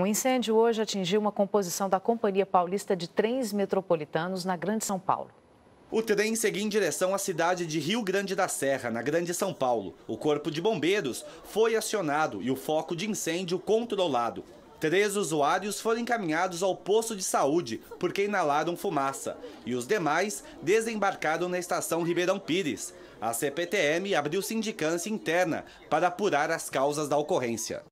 Um incêndio hoje atingiu uma composição da Companhia Paulista de Trens Metropolitanos na Grande São Paulo. O trem seguia em direção à cidade de Rio Grande da Serra, na Grande São Paulo. O Corpo de Bombeiros foi acionado e o foco de incêndio controlado. Três usuários foram encaminhados ao posto de saúde porque inalaram fumaça e os demais desembarcaram na estação Ribeirão Pires. A CPTM abriu sindicância interna para apurar as causas da ocorrência.